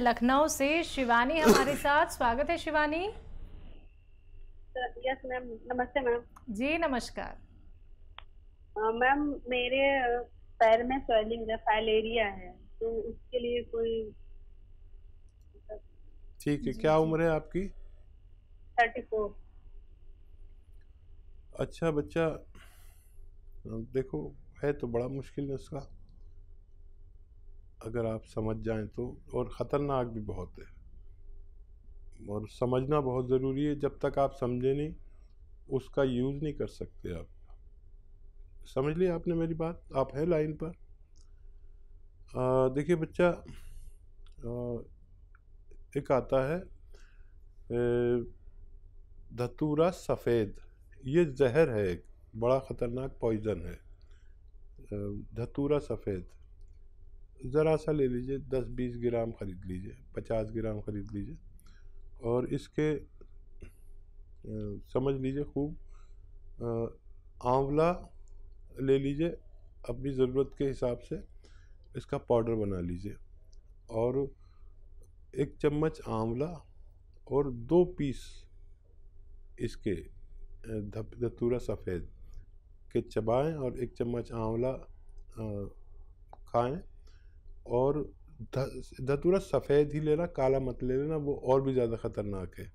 लखनऊ से शिवानी हमारे साथ स्वागत है शिवानी यस मैम नमस्ते मैम जी नमस्कार मैम मेरे पैर में स्वेलिंग है फाइलेरिया है तो उसके लिए कोई ठीक है क्या उम्र है आपकी थर्टी फोर अच्छा बच्चा देखो है तो बड़ा मुश्किल है उसका अगर आप समझ जाएं तो और ख़तरनाक भी बहुत है और समझना बहुत ज़रूरी है जब तक आप समझे नहीं उसका यूज़ नहीं कर सकते आप समझ लिया आपने मेरी बात आप है लाइन पर देखिए बच्चा आ, एक आता है धतूरा सफ़ेद ये जहर है एक बड़ा ख़तरनाक पॉइज़न है धतूरा सफ़ेद ज़रा सा ले लीजिए दस बीस ग्राम ख़रीद लीजिए पचास ग्राम ख़रीद लीजिए और इसके समझ लीजिए खूब आंवला ले लीजिए अपनी ज़रूरत के हिसाब से इसका पाउडर बना लीजिए और एक चम्मच आंवला और दो पीस इसके धतूरा सफ़ेद के चबाएं और एक चम्मच आंवला खाएं और धतूरा सफ़ेद ही लेना काला मत ले लेना वो और भी ज़्यादा ख़तरनाक है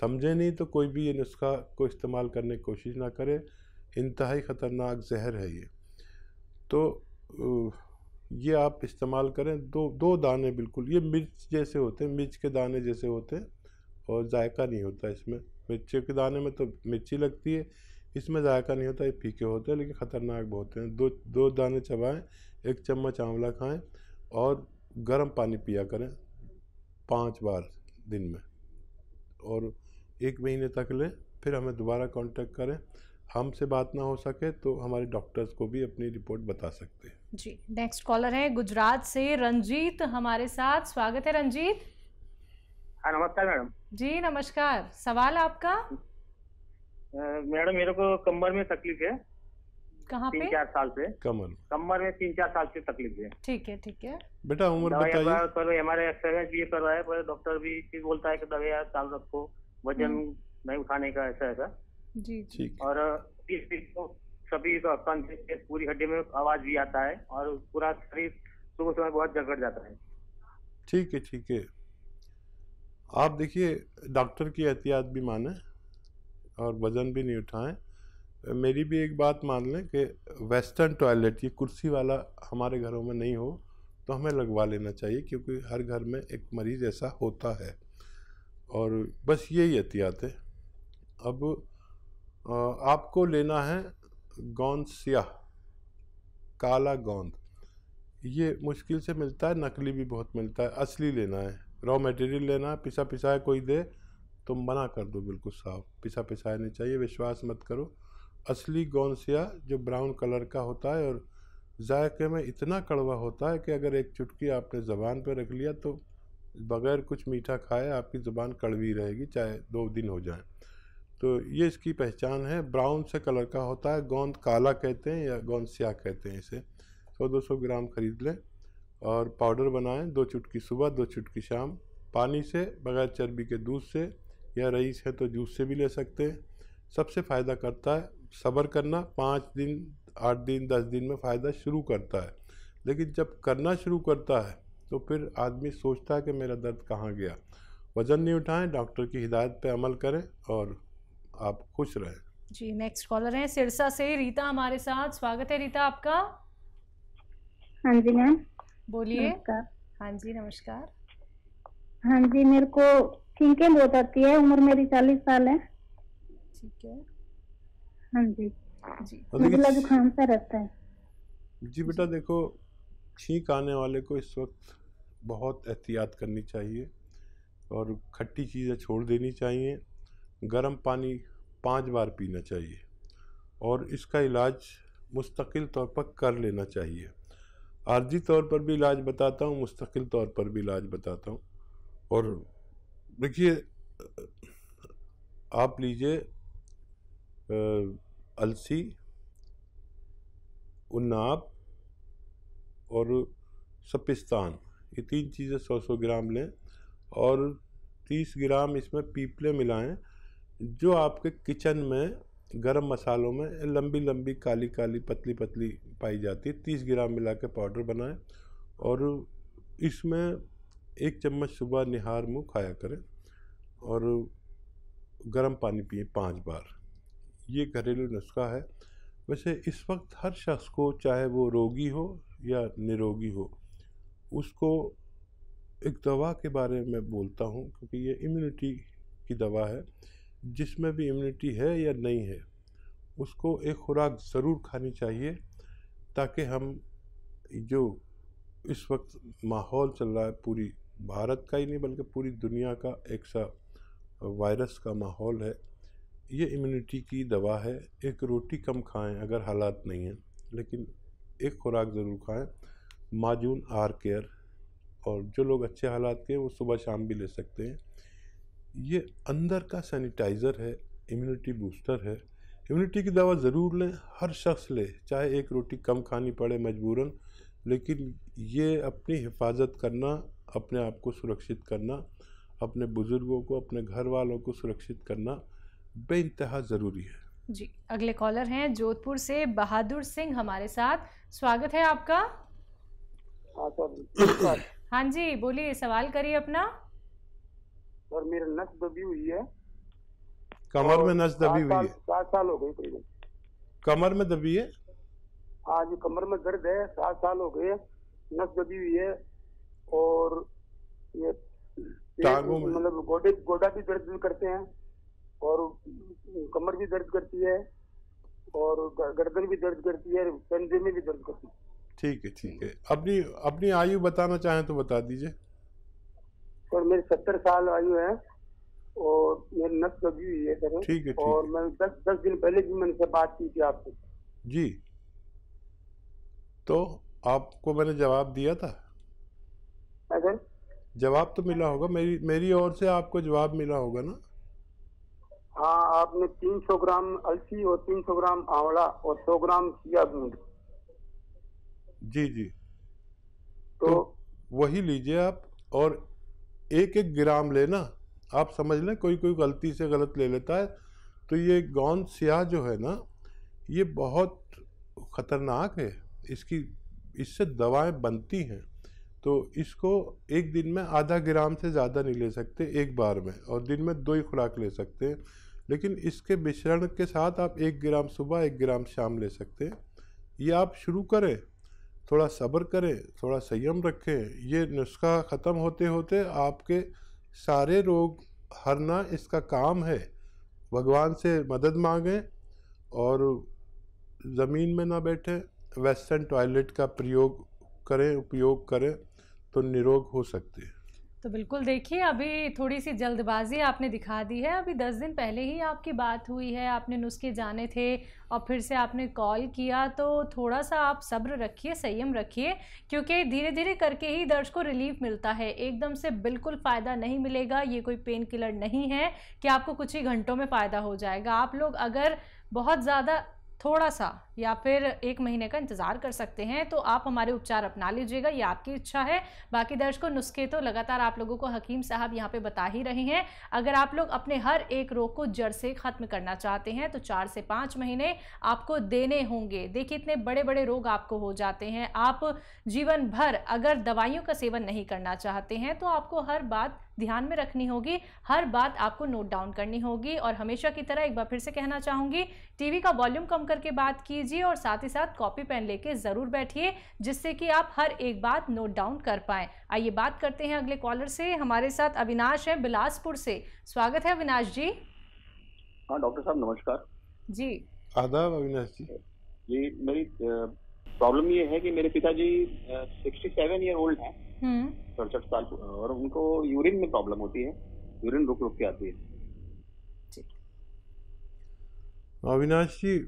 समझे नहीं तो कोई भी ये नुस्खा को इस्तेमाल करने की कोशिश ना करे इंतहाई ख़तरनाक जहर है ये तो ये आप इस्तेमाल करें दो दो दाने बिल्कुल ये मिर्च जैसे होते हैं मिर्च के दाने जैसे होते हैं और जायका नहीं होता इसमें मिर्ची के दाने में तो मिर्ची लगती है इसमें जायका नहीं होता ये फीके होते हैं लेकिन ख़तरनाक बहुत हैं दो दो दाने चबाएं एक चम्मच आंवला खाएं और गर्म पानी पिया करें पांच बार दिन में और एक महीने तक लें फिर हमें दोबारा कांटेक्ट करें हमसे बात ना हो सके तो हमारे डॉक्टर्स को भी अपनी रिपोर्ट बता सकते हैं जी नेक्स्ट कॉलर है गुजरात से रंजीत हमारे साथ स्वागत है रंजीत हाँ नमस्कार मैडम जी नमस्कार सवाल आपका मैडम मेरे को कमर में तकलीफ है कहाँ तीन चार साल से कमर कमर में तीन चार साल से तकलीफ है ठीक है ठीक है बेटा उम्र बताइए हमारे भी है पर डॉक्टर भी चीज बोलता है कि दवाई साल रखो वजन हम्म। नहीं उठाने का ऐसा ऐसा जी ठीक और इस चीज को सभी तो पूरी हड्डी में आवाज भी आता है और पूरा शरीर सुबह सुबह बहुत जगड़ जाता है ठीक है ठीक है आप देखिए डॉक्टर की एहतियात भी माने और वज़न भी नहीं उठाएं मेरी भी एक बात मान लें कि वेस्टर्न टॉयलेट ये कुर्सी वाला हमारे घरों में नहीं हो तो हमें लगवा लेना चाहिए क्योंकि हर घर में एक मरीज़ ऐसा होता है और बस यही एहतियात है अब आपको लेना है गोंद सियाह काला गोंद ये मुश्किल से मिलता है नकली भी बहुत मिलता है असली लेना है रॉ मटेरियल लेना है पिसा पिसाया कोई दे तो मना कर दो बिल्कुल साफ पिसा पिसाया नहीं चाहिए विश्वास मत करो असली गौनसिया जो ब्राउन कलर का होता है और जायके में इतना कड़वा होता है कि अगर एक चुटकी आपने ज़बान पर रख लिया तो बगैर कुछ मीठा खाए आपकी ज़बान कड़वी रहेगी चाहे दो दिन हो जाए तो ये इसकी पहचान है ब्राउन से कलर का होता है गोंद काला कहते हैं या गोंद स्याह कहते हैं इसे सौ तो दो सौ ग्राम खरीद लें और पाउडर बनाएं दो चुटकी सुबह दो चुटकी शाम पानी से बगैर चर्बी के दूध से या रईस है तो जूस से भी ले सकते हैं सबसे फ़ायदा करता है सब्र करना पाँच दिन आठ दिन दस दिन में फ़ायदा शुरू करता है लेकिन जब करना शुरू करता है तो फिर आदमी सोचता है कि मेरा दर्द कहाँ गया वज़न नहीं उठाएं डॉक्टर की हिदायत पे अमल करें और आप खुश रहें जी नेक्स्ट कॉलर हैं सिरसा से रीता हमारे साथ स्वागत है रीता आपका हाँ जी मैम बोलिए हाँ जी नमस्कार हाँ जी मेरे को छींकें बहुत आती है उम्र मेरी चालीस साल है ठीक है हाँ जी जी जुकाम मतलब सा रहता है जी बेटा देखो छींक आने वाले को इस वक्त बहुत एहतियात करनी चाहिए और खट्टी चीज़ें छोड़ देनी चाहिए गर्म पानी पाँच बार पीना चाहिए और इसका इलाज मुस्तकिल तौर पर कर लेना चाहिए आर्जी तौर पर भी इलाज बताता हूँ मुस्तकिल तौर पर भी इलाज बताता हूँ और देखिए आप लीजिए अलसी उन्नाब और सपिस्तान ये तीन चीज़ें 100-100 ग्राम लें और 30 ग्राम इसमें पीपले मिलाएं जो आपके किचन में गरम मसालों में लंबी लंबी काली काली पतली पतली पाई जाती है तीस ग्राम मिला के पाउडर बनाएं और इसमें एक चम्मच सुबह निहार मुँह खाया करें और गर्म पानी पिए पाँच बार ये घरेलू नुस्खा है वैसे इस वक्त हर शख्स को चाहे वो रोगी हो या निरोगी हो उसको एक दवा के बारे में बोलता हूँ क्योंकि ये इम्यूनिटी की दवा है जिसमें भी इम्यूनिटी है या नहीं है उसको एक खुराक ज़रूर खानी चाहिए ताकि हम जो इस वक्त माहौल चल रहा है पूरी भारत का ही नहीं बल्कि पूरी दुनिया का एक सा वायरस का माहौल है ये इम्यूनिटी की दवा है एक रोटी कम खाएं अगर हालात नहीं हैं लेकिन एक खुराक ज़रूर खाएं माजून आर केयर और जो लोग अच्छे हालात के हैं वो सुबह शाम भी ले सकते हैं ये अंदर का सैनिटाइज़र है इम्यूनिटी बूस्टर है इम्यूनिटी की दवा ज़रूर लें हर शख्स ले चाहे एक रोटी कम खानी पड़े मजबूरन लेकिन ये अपनी हिफाजत करना अपने आप को सुरक्षित करना अपने बुज़ुर्गों को अपने घर वालों को सुरक्षित करना बेानतहा ज़रूरी है जी अगले कॉलर हैं जोधपुर से बहादुर सिंह हमारे साथ स्वागत है आपका हाँ, हाँ जी बोलिए सवाल करिए अपना और मेरे नस दबी हुई है कमर में नस दबी हुई है सात साल हो गए कमर में दबी है हाँ जी कमर में दर्द है सात साल हो गए नस दबी हुई है और ये मतलब गोडे गोडा भी दर्द करते हैं और कमर भी दर्द करती है और गर्दन भी दर्द करती है पंजे में भी दर्द करती है ठीक है ठीक है अपनी अपनी आयु बताना चाहें तो बता दीजिए सर मेरी सत्तर साल आयु है और मेरी नस लगी हुई है सर ठीक है और मैं दस दस दिन पहले भी मैंने बात की थी आपसे जी तो आपको मैंने जवाब दिया था हाँ सर जवाब तो मिला होगा मेरी मेरी ओर से आपको जवाब मिला होगा ना हाँ आपने 300 ग्राम अलसी और 300 ग्राम आंवला और 100 ग्राम सिया बूंद जी जी तो, तो वही लीजिए आप और एक एक ग्राम लेना आप समझ लें कोई कोई गलती से गलत ले लेता है तो ये गौन सियाह जो है ना ये बहुत ख़तरनाक है इसकी इससे दवाएं बनती हैं तो इसको एक दिन में आधा ग्राम से ज़्यादा नहीं ले सकते एक बार में और दिन में दो ही खुराक ले सकते हैं लेकिन इसके मिश्रण के साथ आप एक ग्राम सुबह एक ग्राम शाम ले सकते हैं ये आप शुरू करें थोड़ा सब्र करें थोड़ा संयम रखें ये नुस्खा ख़त्म होते होते आपके सारे रोग हरना इसका काम है भगवान से मदद मांगें और ज़मीन में ना बैठें वेस्टर्न टॉयलेट का प्रयोग करें उपयोग करें तो निरोग हो सकते हैं तो बिल्कुल देखिए अभी थोड़ी सी जल्दबाजी आपने दिखा दी है अभी दस दिन पहले ही आपकी बात हुई है आपने नुस्खे जाने थे और फिर से आपने कॉल किया तो थोड़ा सा आप सब्र रखिए संयम रखिए क्योंकि धीरे धीरे करके ही दर्द को रिलीफ मिलता है एकदम से बिल्कुल फ़ायदा नहीं मिलेगा ये कोई पेन किलर नहीं है कि आपको कुछ ही घंटों में फ़ायदा हो जाएगा आप लोग अगर बहुत ज़्यादा थोड़ा सा या फिर एक महीने का इंतज़ार कर सकते हैं तो आप हमारे उपचार अपना लीजिएगा ये आपकी इच्छा है बाकी दर्शकों नुस्खे तो लगातार आप लोगों को हकीम साहब यहाँ पे बता ही रहे हैं अगर आप लोग अपने हर एक रोग को जड़ से ख़त्म करना चाहते हैं तो चार से पाँच महीने आपको देने होंगे देखिए इतने बड़े बड़े रोग आपको हो जाते हैं आप जीवन भर अगर दवाइयों का सेवन नहीं करना चाहते हैं तो आपको हर बात ध्यान में रखनी होगी हर बात आपको नोट डाउन करनी होगी और हमेशा की तरह एक बार फिर से कहना चाहूँगी टीवी का वॉल्यूम कम करके बात कीजिए लीजिए और साथ ही साथ कॉपी पेन लेके ज़रूर बैठिए जिससे कि आप हर एक बात नोट डाउन कर पाए आइए बात करते हैं अगले कॉलर से हमारे साथ अविनाश है बिलासपुर से स्वागत है अविनाश जी हाँ डॉक्टर साहब नमस्कार जी आदाब अविनाश जी जी मेरी प्रॉब्लम ये है कि मेरे पिताजी सिक्सटी सेवन ईयर ओल्ड हैं हम्म। सड़सठ साल और उनको यूरिन में प्रॉब्लम होती है यूरिन रुक रुक के आती है अविनाश जी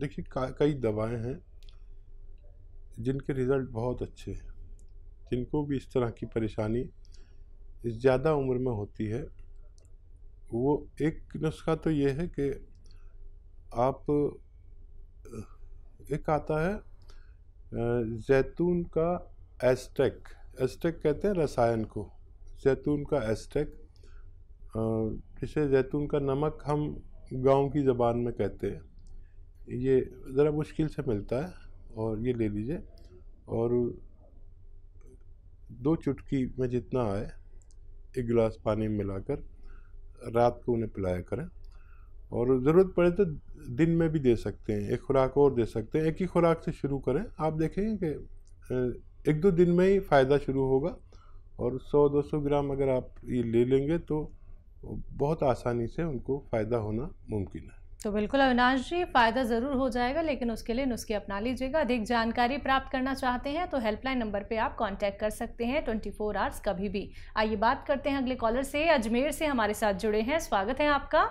देखिए कई दवाएं हैं जिनके रिज़ल्ट बहुत अच्छे हैं जिनको भी इस तरह की परेशानी ज़्यादा उम्र में होती है वो एक नुस्खा तो ये है कि आप एक आता है जैतून का एस्टेक एस्टेक कहते हैं रसायन को जैतून का एस्टेक जिसे जैतून का नमक हम गांव की ज़बान में कहते हैं ये ज़रा मुश्किल से मिलता है और ये ले लीजिए और दो चुटकी में जितना आए एक गिलास पानी मिलाकर रात को उन्हें पिलाया करें और ज़रूरत पड़े तो दिन में भी दे सकते हैं एक खुराक और दे सकते हैं एक ही खुराक से शुरू करें आप देखेंगे कि एक दो दिन में ही फ़ायदा शुरू होगा और 100-200 ग्राम अगर आप ये ले लेंगे तो बहुत आसानी से उनको फ़ायदा होना मुमकिन है तो बिल्कुल अविनाश जी फ़ायदा ज़रूर हो जाएगा लेकिन उसके लिए नुस्खे अपना लीजिएगा अधिक जानकारी प्राप्त करना चाहते हैं तो हेल्पलाइन नंबर पे आप कांटेक्ट कर सकते हैं 24 फोर आवर्स कभी भी आइए बात करते हैं अगले कॉलर से अजमेर से हमारे साथ जुड़े हैं स्वागत है आपका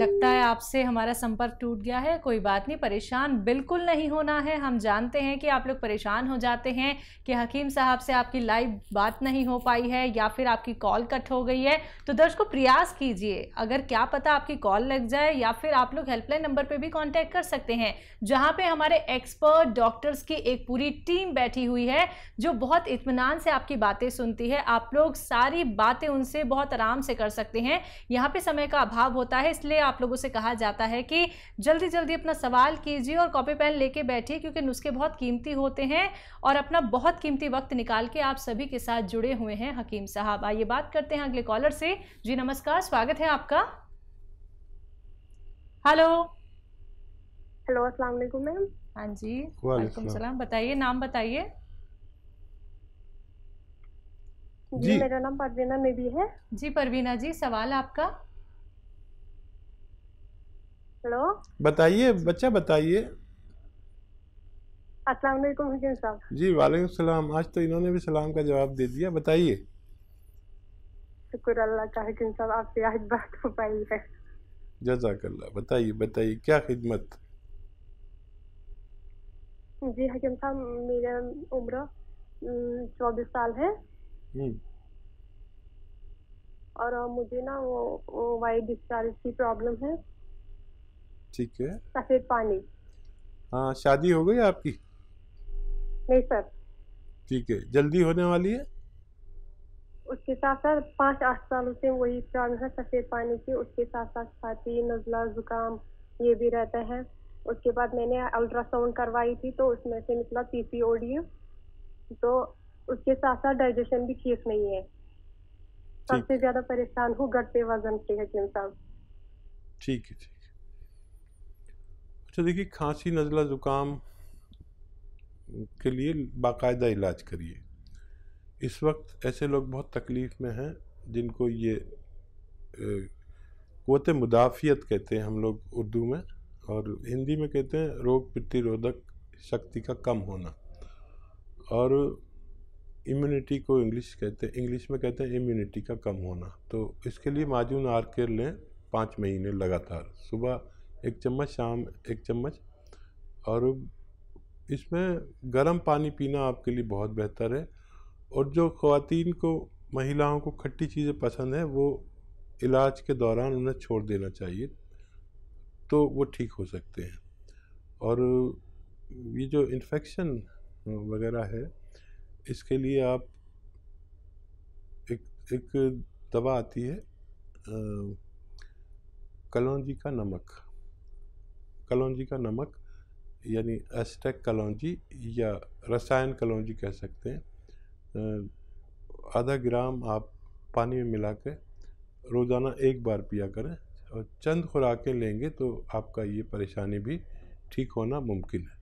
लगता है आपसे हमारा संपर्क टूट गया है कोई बात नहीं परेशान बिल्कुल नहीं होना है हम जानते हैं कि आप लोग परेशान हो जाते हैं कि हकीम साहब से आपकी लाइव बात नहीं हो पाई है या फिर आपकी कॉल कट हो गई है तो दर्शकों प्रयास कीजिए अगर क्या पता आपकी कॉल लग जाए या फिर आप लोग हेल्पलाइन नंबर पर भी कॉन्टैक्ट कर सकते हैं जहाँ पर हमारे एक्सपर्ट डॉक्टर्स की एक पूरी टीम बैठी हुई है जो बहुत इतमान से आपकी बातें सुनती है आप लोग सारी बातें उनसे बहुत आराम से कर सकते हैं यहाँ पर समय का अभाव होता है इसलिए आप लोगों से कहा जाता है कि जल्दी जल्दी अपना सवाल कीजिए और कॉपी पेन लेके बैठिए क्योंकि नुस्खे बहुत कीमती होते हैं और अपना बहुत कीमती वक्त निकाल के आप सभी के साथ जुड़े हुए हैं हकीम साहब आइए बात करते हैं अगले कॉलर से जी नमस्कार स्वागत है आपका हेलो हेलो अस्सलाम वालेकुम मैम हाँ जी वालेकुम सलाम बताइए नाम बताइए जी, जी मेरा नाम परवीना में भी है जी परवीना जी सवाल आपका हेलो बताइए बच्चा बताइए अस्सलाम साहब जी वालेकुम सलाम आज तो इन्होंने भी सलाम का जवाब दे दिया बताइए शुक्र अल्लाह का साहब आपसे आज बात हो पाई है जजाकल्ला बताइए बताइए क्या खिदमत जी हकीम साहब मेरा उम्र चौबीस साल है हम्म। और मुझे ना वो, वो वाई डिस्चार्ज की प्रॉब्लम है ठीक है सफेद पानी हाँ शादी हो गई आपकी नहीं सर ठीक है जल्दी होने वाली है उसके साथ साथ पाँच आठ सालों से वही प्रॉब्लम है सफ़ेद पानी की उसके साथ साथ छाती नज़ला ज़ुकाम ये भी रहता है उसके बाद मैंने अल्ट्रासाउंड करवाई थी तो उसमें से निकला डी तो उसके साथ साथ डाइजेशन भी ठीक नहीं है सबसे ज़्यादा परेशान हूँ घटते वजन से है साहब ठीक है ठीक अच्छा देखिए खांसी नज़ला ज़ुकाम के लिए बाकायदा इलाज करिए इस वक्त ऐसे लोग बहुत तकलीफ़ में हैं जिनको ये क़वत मुदाफ़ियत कहते हैं हम लोग उर्दू में और हिंदी में कहते हैं रोग प्रतिरोधक शक्ति का कम होना और इम्यूनिटी को इंग्लिश कहते हैं इंग्लिश में कहते हैं इम्यूनिटी का कम होना तो इसके लिए माजून आर के लें पाँच महीने लगातार सुबह एक चम्मच शाम एक चम्मच और इसमें गर्म पानी पीना आपके लिए बहुत बेहतर है और जो ख़वातीन को महिलाओं को खट्टी चीज़ें पसंद हैं वो इलाज के दौरान उन्हें छोड़ देना चाहिए तो वो ठीक हो सकते हैं और ये जो इन्फेक्शन वगैरह है इसके लिए आप एक एक दवा आती है कलौजी का नमक कलौजी का नमक यानी एस्टेक कलौजी या रसायन कलौजी कह सकते हैं आधा ग्राम आप पानी में मिला के रोज़ाना एक बार पिया करें और चंद खुराकें लेंगे तो आपका ये परेशानी भी ठीक होना मुमकिन है